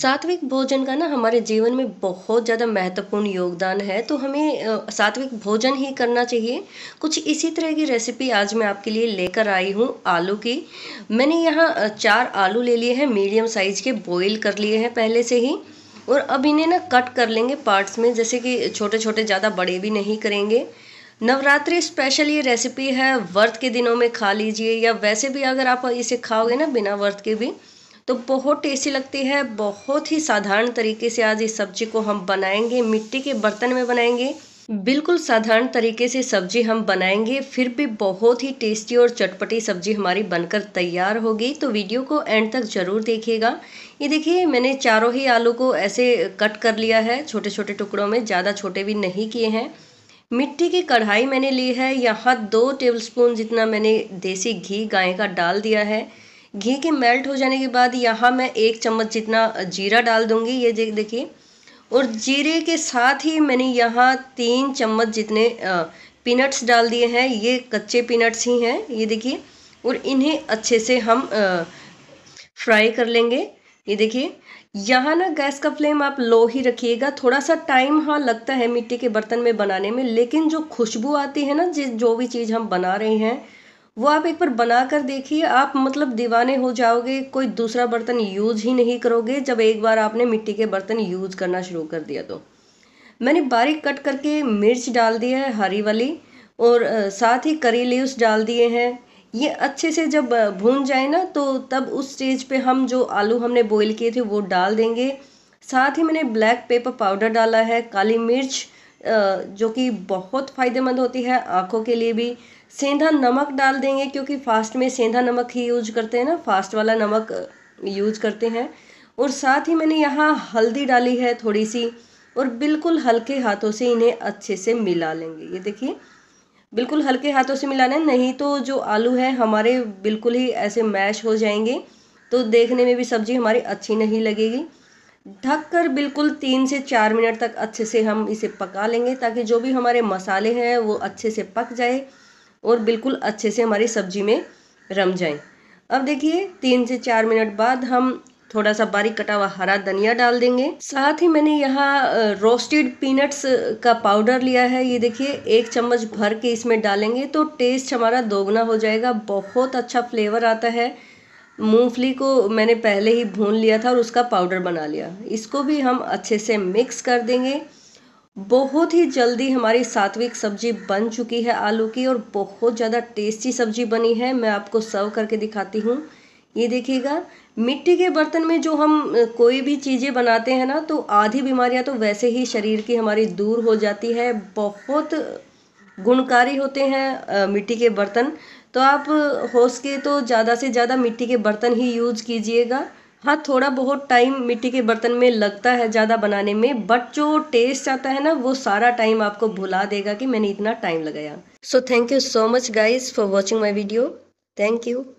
सात्विक भोजन का ना हमारे जीवन में बहुत ज़्यादा महत्वपूर्ण योगदान है तो हमें सात्विक भोजन ही करना चाहिए कुछ इसी तरह की रेसिपी आज मैं आपके लिए लेकर आई हूँ आलू की मैंने यहाँ चार आलू ले लिए हैं मीडियम साइज़ के बॉईल कर लिए हैं पहले से ही और अब इन्हें ना कट कर लेंगे पार्ट्स में जैसे कि छोटे छोटे ज़्यादा बड़े भी नहीं करेंगे नवरात्रि स्पेशल ये रेसिपी है व्रत के दिनों में खा लीजिए या वैसे भी अगर आप इसे खाओगे ना बिना व्रत के भी तो बहुत टेस्टी लगती है बहुत ही साधारण तरीके से आज इस सब्जी को हम बनाएंगे मिट्टी के बर्तन में बनाएंगे बिल्कुल साधारण तरीके से सब्जी हम बनाएंगे फिर भी बहुत ही टेस्टी और चटपटी सब्जी हमारी बनकर तैयार होगी तो वीडियो को एंड तक ज़रूर देखिएगा ये देखिए मैंने चारों ही आलू को ऐसे कट कर लिया है छोटे छोटे टुकड़ों में ज़्यादा छोटे भी नहीं किए हैं मिट्टी की कढ़ाई मैंने ली है यहाँ दो टेबलस्पून जितना मैंने देसी घी गाय का डाल दिया है घी के मेल्ट हो जाने के बाद यहाँ मैं एक चम्मच जितना जीरा डाल दूँगी ये देखिए और जीरे के साथ ही मैंने यहाँ तीन चम्मच जितने पीनट्स डाल दिए हैं ये कच्चे पीनट्स ही हैं ये देखिए और इन्हें अच्छे से हम फ्राई कर लेंगे ये देखिए यहाँ ना गैस का फ्लेम आप लो ही रखिएगा थोड़ा सा टाइम हाँ लगता है मिट्टी के बर्तन में बनाने में लेकिन जो खुशबू आती है ना जिस जो भी चीज़ हम बना रहे हैं वो आप एक बार बना कर देखिए आप मतलब दीवाने हो जाओगे कोई दूसरा बर्तन यूज़ ही नहीं करोगे जब एक बार आपने मिट्टी के बर्तन यूज़ करना शुरू कर दिया तो मैंने बारीक कट करके मिर्च डाल दी है हरी वाली और साथ ही करी लीव्स डाल दिए हैं ये अच्छे से जब भून जाए ना तो तब उस स्टेज पे हम जो आलू हमने बॉईल किए थे वो डाल देंगे साथ ही मैंने ब्लैक पेपर पाउडर डाला है काली मिर्च जो कि बहुत फ़ायदेमंद होती है आँखों के लिए भी सेंधा नमक डाल देंगे क्योंकि फास्ट में सेंधा नमक ही यूज करते हैं ना फास्ट वाला नमक यूज करते हैं और साथ ही मैंने यहाँ हल्दी डाली है थोड़ी सी और बिल्कुल हल्के हाथों से इन्हें अच्छे से मिला लेंगे ये देखिए बिल्कुल हल्के हाथों से मिलाना है नहीं तो जो आलू है हमारे बिल्कुल ही ऐसे मैश हो जाएंगे तो देखने में भी सब्ज़ी हमारी अच्छी नहीं लगेगी ढक कर बिल्कुल तीन से चार मिनट तक अच्छे से हम इसे पका लेंगे ताकि जो भी हमारे मसाले हैं वो अच्छे से पक जाए और बिल्कुल अच्छे से हमारी सब्जी में रम जाए अब देखिए तीन से चार मिनट बाद हम थोड़ा सा बारीक कटा हुआ हरा धनिया डाल देंगे साथ ही मैंने यहाँ रोस्टेड पीनट्स का पाउडर लिया है ये देखिए एक चम्मच भर के इसमें डालेंगे तो टेस्ट हमारा दोगुना हो जाएगा बहुत अच्छा फ्लेवर आता है मूंगफली को मैंने पहले ही भून लिया था और उसका पाउडर बना लिया इसको भी हम अच्छे से मिक्स कर देंगे बहुत ही जल्दी हमारी सात्विक सब्जी बन चुकी है आलू की और बहुत ज़्यादा टेस्टी सब्जी बनी है मैं आपको सर्व करके दिखाती हूँ ये देखिएगा मिट्टी के बर्तन में जो हम कोई भी चीज़ें बनाते हैं ना तो आधी बीमारियां तो वैसे ही शरीर की हमारी दूर हो जाती है बहुत गुणकारी होते हैं मिट्टी के बर्तन तो आप हो सके तो ज़्यादा से ज़्यादा मिट्टी के बर्तन ही यूज कीजिएगा हाँ थोड़ा बहुत टाइम मिट्टी के बर्तन में लगता है ज़्यादा बनाने में बट जो टेस्ट आता है ना वो सारा टाइम आपको भुला देगा कि मैंने इतना टाइम लगाया so thank you so much guys for watching my video thank you